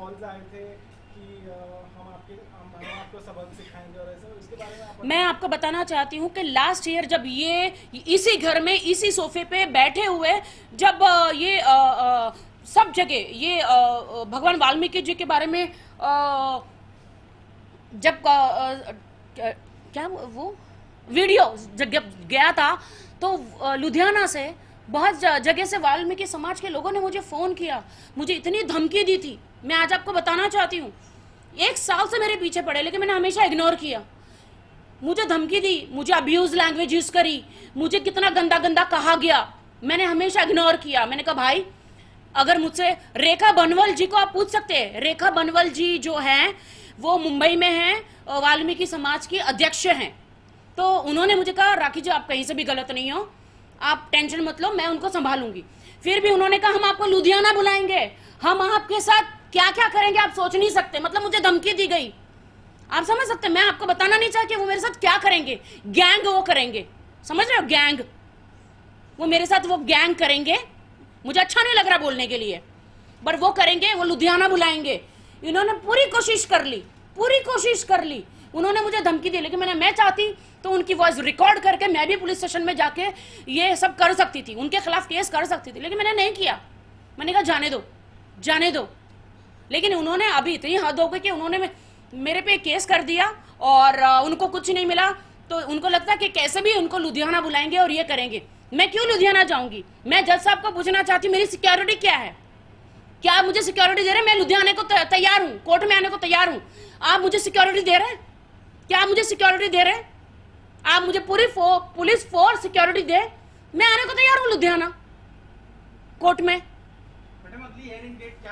calls आए थे मैं आपको बताना चाहती हूँ कि लास्ट ईयर जब ये इसी घर में इसी सोफे पे बैठे हुए जब ये आ, आ, सब जगह ये आ, भगवान वाल्मीकि जी के बारे में जब क्या वो वीडियो जब गया था तो लुधियाना से बहुत जगह से वाल्मीकि समाज के लोगों ने मुझे फ़ोन किया मुझे इतनी धमकी दी थी मैं आज आपको बताना चाहती हूँ एक साल से मेरे पीछे पड़े लेकिन मैंने हमेशा इग्नोर किया मुझे धमकी दी मुझे अब्यूज लैंग्वेज यूज करी मुझे कितना गंदा गंदा कहा गया मैंने हमेशा इग्नोर किया मैंने कहा भाई अगर मुझसे रेखा बनवल जी को आप पूछ सकते हैं रेखा बनवल जी जो हैं वो मुंबई में हैं वाल्मीकि समाज की अध्यक्ष हैं तो उन्होंने मुझे कहा राखी जी आप कहीं से भी गलत नहीं हो आप टेंशन मत लो मैं उनको संभालूंगी फिर भी उन्होंने कहा हम आपको लुधियाना बुलाएंगे हम आपके साथ क्या क्या करेंगे आप सोच नहीं सकते मतलब मुझे धमकी दी गई आप समझ सकते मैं आपको बताना नहीं चाहती वो मेरे साथ क्या करेंगे गैंग वो करेंगे समझ रहे हो गैंग वो मेरे साथ वो गैंग करेंगे मुझे अच्छा नहीं लग रहा बोलने के लिए बट वो करेंगे वो लुधियाना बुलाएंगे इन्होंने पूरी कोशिश कर ली पूरी कोशिश कर ली उन्होंने मुझे धमकी दी लेकिन मैंने मैं चाहती तो उनकी वॉइस रिकॉर्ड करके मैं भी पुलिस स्टेशन में जाके ये सब कर सकती थी उनके खिलाफ केस कर सकती थी लेकिन मैंने नहीं किया मैंने कहा जाने दो जाने दो लेकिन उन्होंने अभी इतनी हद हो गई कि उन्होंने मेरे पे केस कर दिया और उनको कुछ नहीं मिला तो उनको लगता कि कैसे भी उनको लुधियाना बुलाएंगे और ये करेंगे मैं क्यों लुधियाना जाऊंगी मैं जज साहब को पूछना चाहती मेरी सिक्योरिटी क्या है क्या आप मुझे सिक्योरिटी दे रहे हैं मैं लुधियाने को तैयार हूँ कोर्ट में आने को तैयार हूँ आप मुझे सिक्योरिटी दे रहे हैं क्या आप मुझे सिक्योरिटी दे रहे हैं आप मुझे पूरी फो, पुलिस फोर्स सिक्योरिटी दे मैं आने को तैयार हूँ लुधियाना कोर्ट में